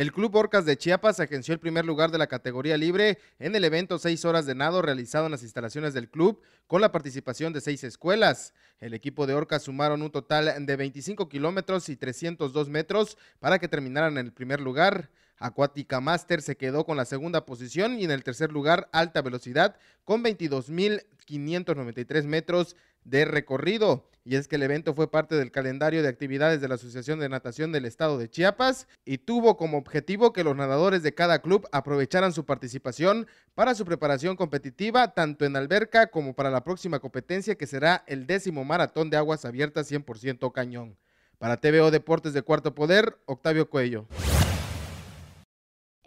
El Club Orcas de Chiapas agenció el primer lugar de la categoría libre en el evento 6 horas de nado realizado en las instalaciones del club con la participación de seis escuelas. El equipo de Orcas sumaron un total de 25 kilómetros y 302 metros para que terminaran en el primer lugar. Acuática Master se quedó con la segunda posición y en el tercer lugar Alta Velocidad con 22.593 metros de recorrido. Y es que el evento fue parte del calendario de actividades de la Asociación de Natación del Estado de Chiapas y tuvo como objetivo que los nadadores de cada club aprovecharan su participación para su preparación competitiva, tanto en alberca como para la próxima competencia que será el décimo maratón de aguas abiertas 100% cañón. Para TVO Deportes de Cuarto Poder, Octavio Cuello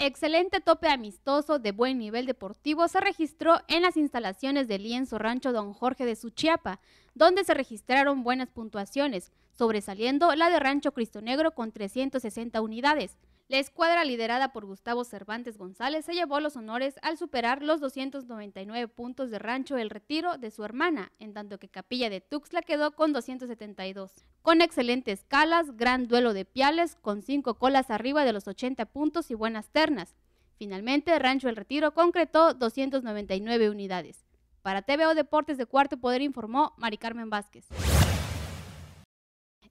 excelente tope amistoso de buen nivel deportivo se registró en las instalaciones del Lienzo Rancho Don Jorge de Suchiapa, donde se registraron buenas puntuaciones, sobresaliendo la de Rancho Cristo Negro con 360 unidades. La escuadra liderada por Gustavo Cervantes González se llevó los honores al superar los 299 puntos de rancho El Retiro de su hermana, en tanto que Capilla de Tuxtla quedó con 272. Con excelentes calas, gran duelo de piales, con cinco colas arriba de los 80 puntos y buenas ternas. Finalmente, Rancho El Retiro concretó 299 unidades. Para TVO Deportes de Cuarto Poder informó Mari Carmen Vázquez.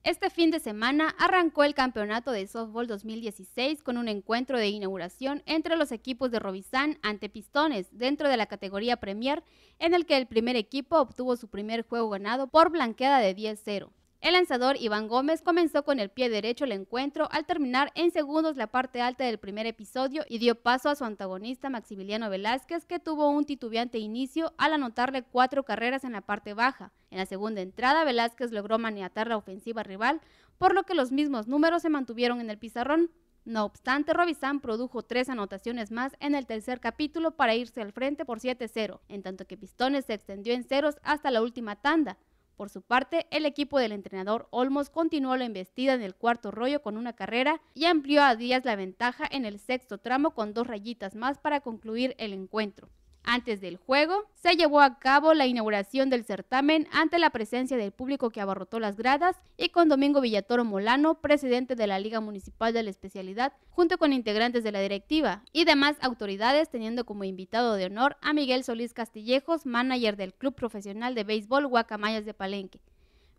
Este fin de semana arrancó el campeonato de softball 2016 con un encuentro de inauguración entre los equipos de Robizán ante Pistones dentro de la categoría Premier, en el que el primer equipo obtuvo su primer juego ganado por blanqueada de 10-0. El lanzador Iván Gómez comenzó con el pie derecho el encuentro al terminar en segundos la parte alta del primer episodio y dio paso a su antagonista Maximiliano Velázquez que tuvo un titubeante inicio al anotarle cuatro carreras en la parte baja. En la segunda entrada Velázquez logró maniatar la ofensiva rival, por lo que los mismos números se mantuvieron en el pizarrón. No obstante, Robizán produjo tres anotaciones más en el tercer capítulo para irse al frente por 7-0, en tanto que Pistones se extendió en ceros hasta la última tanda. Por su parte, el equipo del entrenador Olmos continuó la embestida en el cuarto rollo con una carrera y amplió a Díaz la ventaja en el sexto tramo con dos rayitas más para concluir el encuentro. Antes del juego, se llevó a cabo la inauguración del certamen ante la presencia del público que abarrotó las gradas y con Domingo Villatoro Molano, presidente de la Liga Municipal de la Especialidad, junto con integrantes de la directiva y demás autoridades, teniendo como invitado de honor a Miguel Solís Castillejos, manager del Club Profesional de Béisbol Huacamayas de Palenque.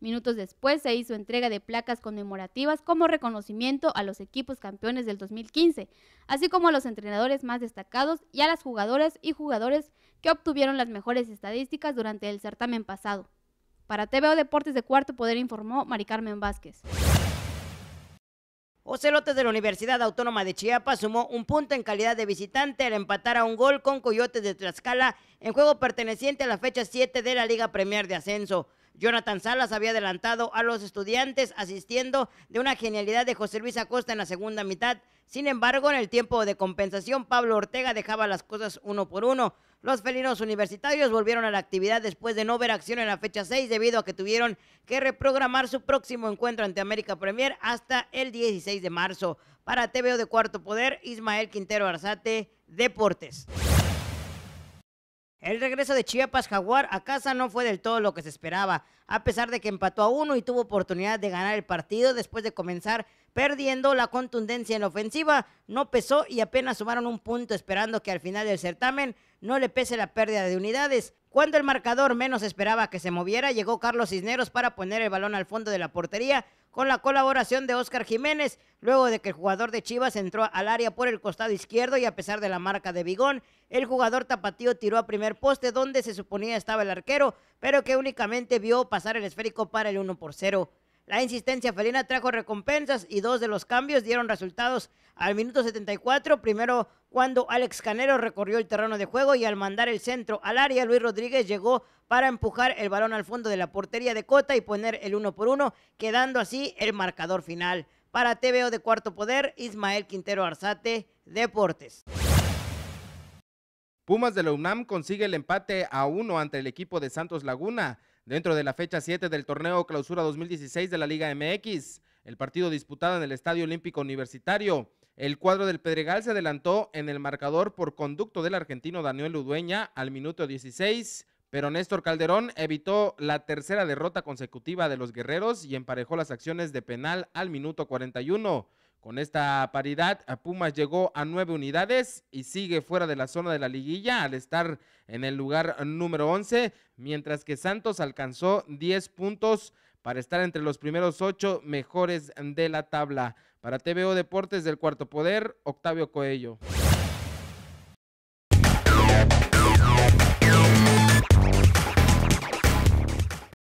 Minutos después se hizo entrega de placas conmemorativas como reconocimiento a los equipos campeones del 2015, así como a los entrenadores más destacados y a las jugadoras y jugadores que obtuvieron las mejores estadísticas durante el certamen pasado. Para TVO Deportes de Cuarto Poder informó Mari Carmen Vázquez. Ocelotes de la Universidad Autónoma de Chiapas sumó un punto en calidad de visitante al empatar a un gol con Coyotes de Tlaxcala en juego perteneciente a la fecha 7 de la Liga Premier de Ascenso. Jonathan Salas había adelantado a los estudiantes asistiendo de una genialidad de José Luis Acosta en la segunda mitad. Sin embargo, en el tiempo de compensación, Pablo Ortega dejaba las cosas uno por uno. Los felinos universitarios volvieron a la actividad después de no ver acción en la fecha 6 debido a que tuvieron que reprogramar su próximo encuentro ante América Premier hasta el 16 de marzo. Para TVO de Cuarto Poder, Ismael Quintero Arzate, Deportes. El regreso de Chiapas Jaguar a casa no fue del todo lo que se esperaba, a pesar de que empató a uno y tuvo oportunidad de ganar el partido después de comenzar perdiendo la contundencia en ofensiva, no pesó y apenas sumaron un punto esperando que al final del certamen no le pese la pérdida de unidades. Cuando el marcador menos esperaba que se moviera, llegó Carlos Cisneros para poner el balón al fondo de la portería con la colaboración de Óscar Jiménez, luego de que el jugador de Chivas entró al área por el costado izquierdo y a pesar de la marca de Bigón, el jugador tapatío tiró a primer poste donde se suponía estaba el arquero, pero que únicamente vio pasar el esférico para el 1 por 0. La insistencia felina trajo recompensas y dos de los cambios dieron resultados al minuto 74. Primero, cuando Alex Canero recorrió el terreno de juego y al mandar el centro al área, Luis Rodríguez llegó para empujar el balón al fondo de la portería de Cota y poner el uno por uno, quedando así el marcador final. Para TVO de Cuarto Poder, Ismael Quintero Arzate, Deportes. Pumas de la UNAM consigue el empate a uno ante el equipo de Santos Laguna dentro de la fecha 7 del torneo Clausura 2016 de la Liga MX, el partido disputado en el Estadio Olímpico Universitario. El cuadro del Pedregal se adelantó en el marcador por conducto del argentino Daniel Udueña al minuto 16, pero Néstor Calderón evitó la tercera derrota consecutiva de los guerreros y emparejó las acciones de penal al minuto 41. Con esta paridad, Pumas llegó a nueve unidades y sigue fuera de la zona de la liguilla al estar en el lugar número 11, mientras que Santos alcanzó 10 puntos para estar entre los primeros ocho mejores de la tabla. Para TVO Deportes del Cuarto Poder, Octavio Coello.